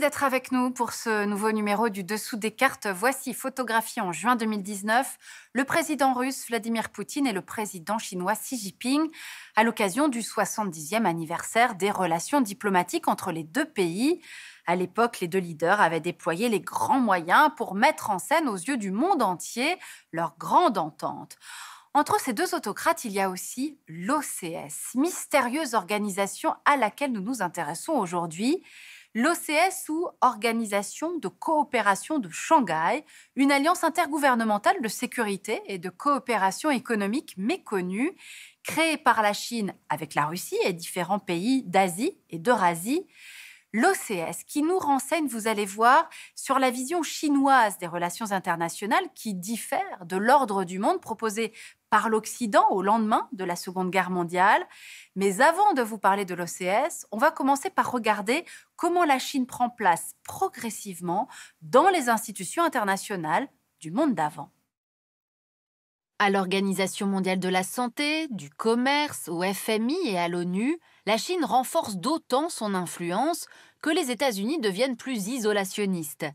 d'être avec nous pour ce nouveau numéro du Dessous des cartes. Voici photographié en juin 2019 le président russe Vladimir Poutine et le président chinois Xi Jinping à l'occasion du 70e anniversaire des relations diplomatiques entre les deux pays. À l'époque, les deux leaders avaient déployé les grands moyens pour mettre en scène aux yeux du monde entier leur grande entente. Entre ces deux autocrates, il y a aussi l'OCS, mystérieuse organisation à laquelle nous nous intéressons aujourd'hui l'OCS ou Organisation de coopération de Shanghai, une alliance intergouvernementale de sécurité et de coopération économique méconnue, créée par la Chine avec la Russie et différents pays d'Asie et d'Eurasie l'OCS, qui nous renseigne, vous allez voir, sur la vision chinoise des relations internationales qui diffère de l'ordre du monde proposé par l'Occident au lendemain de la Seconde Guerre mondiale. Mais avant de vous parler de l'OCS, on va commencer par regarder comment la Chine prend place progressivement dans les institutions internationales du monde d'avant. À l'Organisation mondiale de la santé, du commerce, au FMI et à l'ONU, la Chine renforce d'autant son influence que les États-Unis deviennent plus isolationnistes.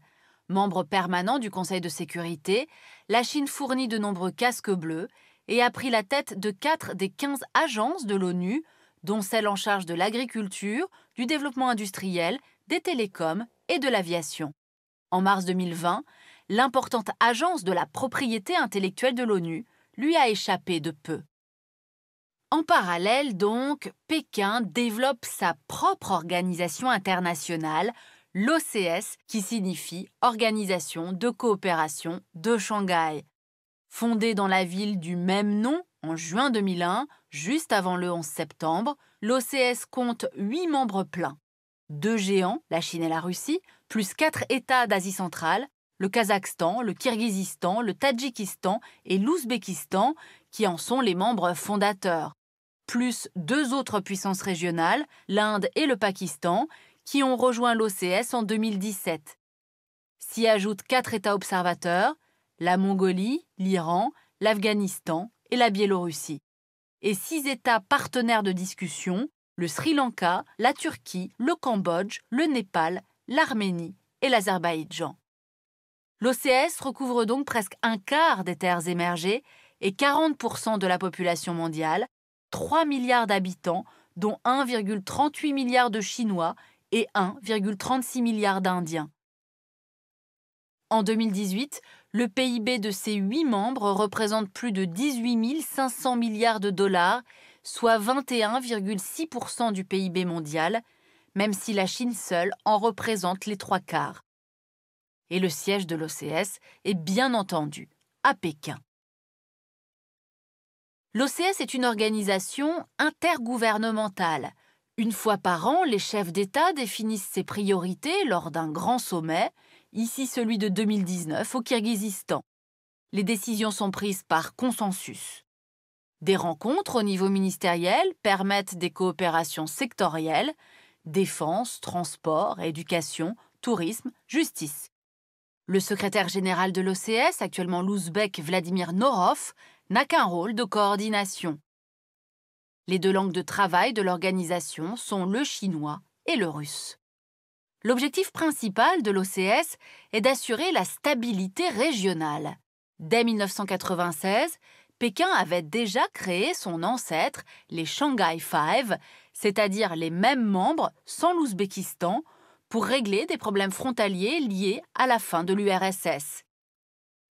Membre permanent du Conseil de sécurité, la Chine fournit de nombreux casques bleus et a pris la tête de quatre des 15 agences de l'ONU, dont celle en charge de l'agriculture, du développement industriel, des télécoms et de l'aviation. En mars 2020, l'importante agence de la propriété intellectuelle de l'ONU lui a échappé de peu. En parallèle, donc, Pékin développe sa propre organisation internationale, l'OCS, qui signifie Organisation de coopération de Shanghai. Fondée dans la ville du même nom en juin 2001, juste avant le 11 septembre, l'OCS compte huit membres pleins. Deux géants, la Chine et la Russie, plus quatre États d'Asie centrale, le Kazakhstan, le Kirghizistan, le Tadjikistan et l'Ouzbékistan, qui en sont les membres fondateurs, plus deux autres puissances régionales, l'Inde et le Pakistan, qui ont rejoint l'OCS en 2017. S'y ajoutent quatre États observateurs, la Mongolie, l'Iran, l'Afghanistan et la Biélorussie. Et six États partenaires de discussion, le Sri Lanka, la Turquie, le Cambodge, le Népal, l'Arménie et l'Azerbaïdjan. L'OCS recouvre donc presque un quart des terres émergées et 40% de la population mondiale, 3 milliards d'habitants, dont 1,38 milliard de Chinois et 1,36 milliard d'Indiens. En 2018, le PIB de ces 8 membres représente plus de 18 500 milliards de dollars, soit 21,6% du PIB mondial, même si la Chine seule en représente les trois quarts et le siège de l'OCS est bien entendu à Pékin. L'OCS est une organisation intergouvernementale. Une fois par an, les chefs d'État définissent ses priorités lors d'un grand sommet, ici celui de 2019 au Kirghizistan. Les décisions sont prises par consensus. Des rencontres au niveau ministériel permettent des coopérations sectorielles, défense, transport, éducation, tourisme, justice. Le secrétaire général de l'OCS, actuellement l'ouzbek Vladimir Norov, n'a qu'un rôle de coordination. Les deux langues de travail de l'organisation sont le chinois et le russe. L'objectif principal de l'OCS est d'assurer la stabilité régionale. Dès 1996, Pékin avait déjà créé son ancêtre, les Shanghai Five, c'est-à-dire les mêmes membres sans l'Ouzbékistan, pour régler des problèmes frontaliers liés à la fin de l'URSS.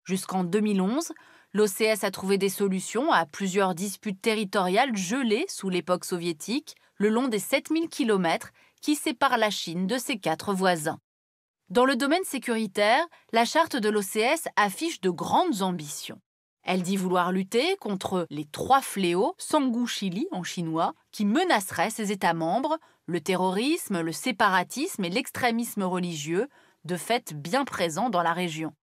Jusqu'en 2011, l'OCS a trouvé des solutions à plusieurs disputes territoriales gelées sous l'époque soviétique le long des 7000 km qui séparent la Chine de ses quatre voisins. Dans le domaine sécuritaire, la charte de l'OCS affiche de grandes ambitions. Elle dit vouloir lutter contre les trois fléaux Sangu Chili en chinois qui menaceraient ses États membres, le terrorisme, le séparatisme et l'extrémisme religieux, de fait bien présents dans la région.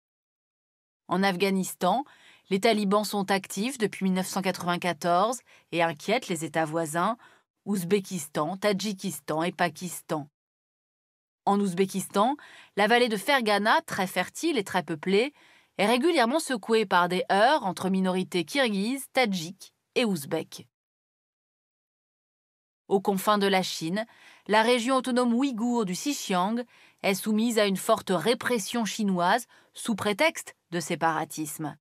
En Afghanistan, les talibans sont actifs depuis 1994 et inquiètent les États voisins, Ouzbékistan, Tadjikistan et Pakistan. En Ouzbékistan, la vallée de Fergana, très fertile et très peuplée, est régulièrement secouée par des heurts entre minorités kirghizes, tadjiks et ouzbèques. Aux confins de la Chine, la région autonome ouïghour du Xinjiang est soumise à une forte répression chinoise sous prétexte de séparatisme.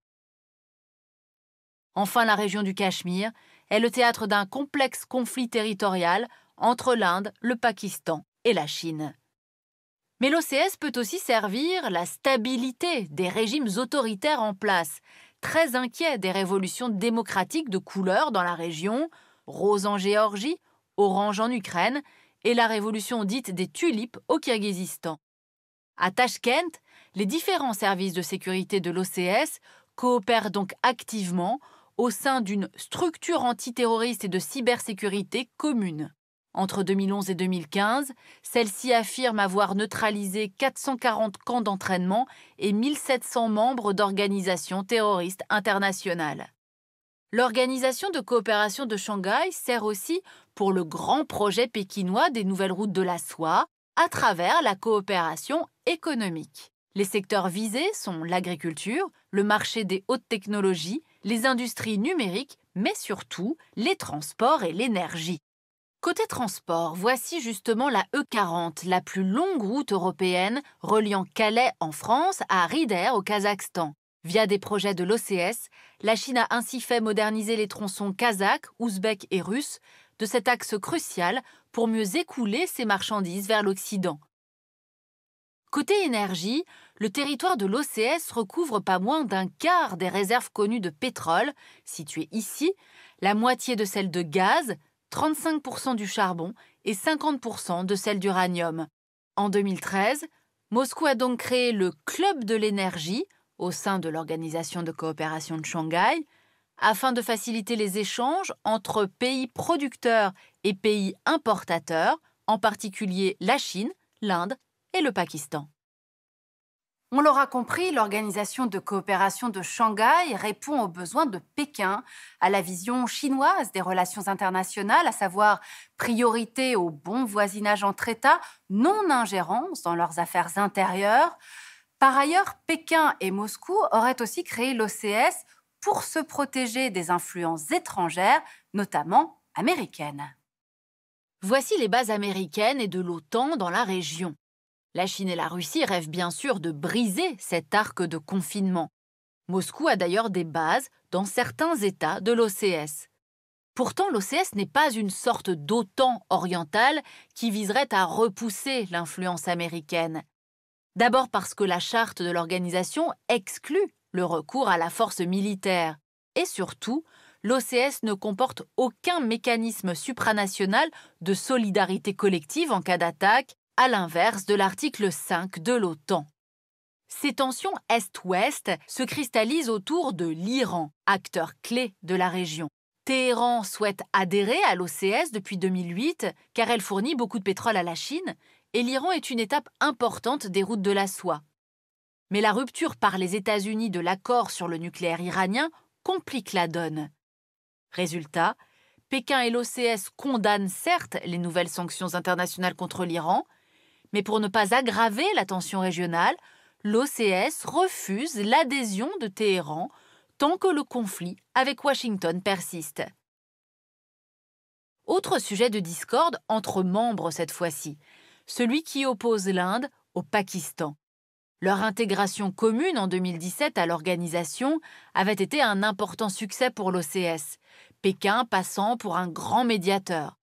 Enfin, la région du Cachemire est le théâtre d'un complexe conflit territorial entre l'Inde, le Pakistan et la Chine. Mais l'OCS peut aussi servir la stabilité des régimes autoritaires en place, très inquiets des révolutions démocratiques de couleur dans la région, rose en Géorgie, Orange en Ukraine et la révolution dite des tulipes au Kyrgyzstan. À Tachkent, les différents services de sécurité de l'OCS coopèrent donc activement au sein d'une structure antiterroriste et de cybersécurité commune. Entre 2011 et 2015, celle-ci affirme avoir neutralisé 440 camps d'entraînement et 1700 membres d'organisations terroristes internationales. L'organisation de coopération de Shanghai sert aussi pour le grand projet pékinois des nouvelles routes de la soie à travers la coopération économique. Les secteurs visés sont l'agriculture, le marché des hautes technologies, les industries numériques, mais surtout les transports et l'énergie. Côté transport, voici justement la E40, la plus longue route européenne reliant Calais en France à Rider au Kazakhstan. Via des projets de l'OCS, la Chine a ainsi fait moderniser les tronçons kazakhs, ouzbeks et russes de cet axe crucial pour mieux écouler ses marchandises vers l'Occident. Côté énergie, le territoire de l'OCS recouvre pas moins d'un quart des réserves connues de pétrole, situées ici, la moitié de celles de gaz, 35% du charbon et 50% de celles d'uranium. En 2013, Moscou a donc créé le Club de l'énergie, au sein de l'Organisation de coopération de Shanghai, afin de faciliter les échanges entre pays producteurs et pays importateurs, en particulier la Chine, l'Inde et le Pakistan. On l'aura compris, l'Organisation de coopération de Shanghai répond aux besoins de Pékin, à la vision chinoise des relations internationales, à savoir priorité au bon voisinage entre États, non-ingérence dans leurs affaires intérieures, par ailleurs, Pékin et Moscou auraient aussi créé l'OCS pour se protéger des influences étrangères, notamment américaines. Voici les bases américaines et de l'OTAN dans la région. La Chine et la Russie rêvent bien sûr de briser cet arc de confinement. Moscou a d'ailleurs des bases dans certains États de l'OCS. Pourtant, l'OCS n'est pas une sorte d'OTAN orientale qui viserait à repousser l'influence américaine. D'abord parce que la charte de l'organisation exclut le recours à la force militaire. Et surtout, l'OCS ne comporte aucun mécanisme supranational de solidarité collective en cas d'attaque, à l'inverse de l'article 5 de l'OTAN. Ces tensions Est-Ouest se cristallisent autour de l'Iran, acteur clé de la région. Téhéran souhaite adhérer à l'OCS depuis 2008 car elle fournit beaucoup de pétrole à la Chine et l'Iran est une étape importante des routes de la soie. Mais la rupture par les États-Unis de l'accord sur le nucléaire iranien complique la donne. Résultat, Pékin et l'OCS condamnent certes les nouvelles sanctions internationales contre l'Iran, mais pour ne pas aggraver la tension régionale, l'OCS refuse l'adhésion de Téhéran tant que le conflit avec Washington persiste. Autre sujet de discorde entre membres cette fois-ci, celui qui oppose l'Inde au Pakistan. Leur intégration commune en 2017 à l'organisation avait été un important succès pour l'OCS, Pékin passant pour un grand médiateur.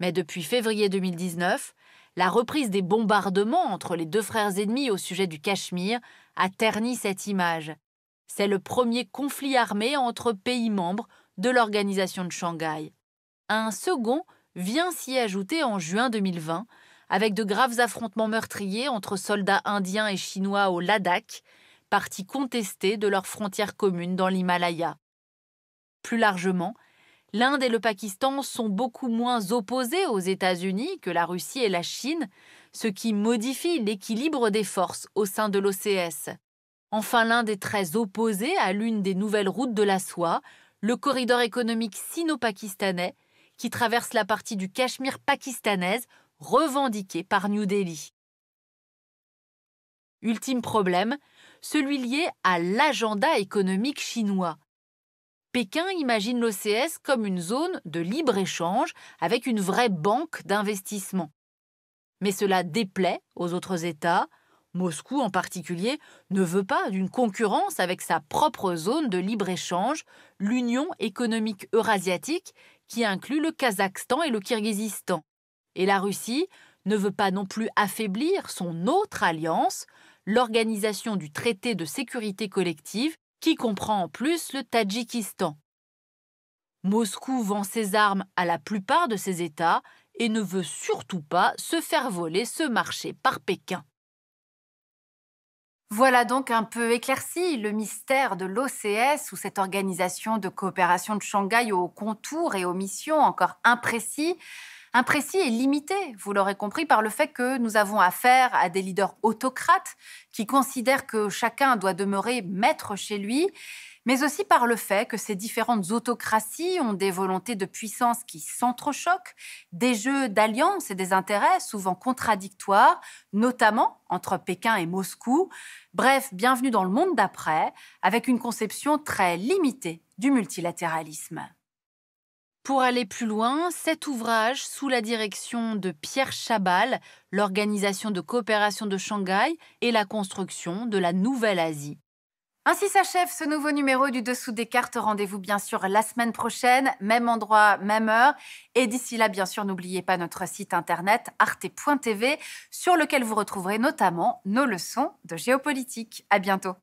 Mais depuis février 2019, la reprise des bombardements entre les deux frères ennemis au sujet du Cachemire a terni cette image. C'est le premier conflit armé entre pays membres de l'organisation de Shanghai. Un second vient s'y ajouter en juin 2020 avec de graves affrontements meurtriers entre soldats indiens et chinois au Ladakh, partie contestée de leurs frontières communes dans l'Himalaya. Plus largement, l'Inde et le Pakistan sont beaucoup moins opposés aux États-Unis que la Russie et la Chine, ce qui modifie l'équilibre des forces au sein de l'OCS. Enfin, l'Inde est très opposée à l'une des nouvelles routes de la soie, le corridor économique sino-pakistanais, qui traverse la partie du Cachemire pakistanaise revendiqué par New Delhi. Ultime problème, celui lié à l'agenda économique chinois. Pékin imagine l'OCS comme une zone de libre-échange avec une vraie banque d'investissement. Mais cela déplaît aux autres États. Moscou en particulier ne veut pas d'une concurrence avec sa propre zone de libre-échange, l'Union économique eurasiatique, qui inclut le Kazakhstan et le Kirghizistan. Et la Russie ne veut pas non plus affaiblir son autre alliance, l'organisation du traité de sécurité collective, qui comprend en plus le Tadjikistan. Moscou vend ses armes à la plupart de ses États et ne veut surtout pas se faire voler ce marché par Pékin. Voilà donc un peu éclairci le mystère de l'OCS ou cette organisation de coopération de Shanghai aux contours et aux missions encore imprécis imprécis et limité, vous l'aurez compris, par le fait que nous avons affaire à des leaders autocrates qui considèrent que chacun doit demeurer maître chez lui, mais aussi par le fait que ces différentes autocraties ont des volontés de puissance qui s'entrechoquent, des jeux d'alliances et des intérêts souvent contradictoires, notamment entre Pékin et Moscou. Bref, bienvenue dans le monde d'après, avec une conception très limitée du multilatéralisme. Pour aller plus loin, cet ouvrage, sous la direction de Pierre Chabal, l'Organisation de coopération de Shanghai et la construction de la Nouvelle Asie. Ainsi s'achève ce nouveau numéro du Dessous des cartes. Rendez-vous bien sûr la semaine prochaine, même endroit, même heure. Et d'ici là, bien sûr, n'oubliez pas notre site internet arte.tv sur lequel vous retrouverez notamment nos leçons de géopolitique. À bientôt.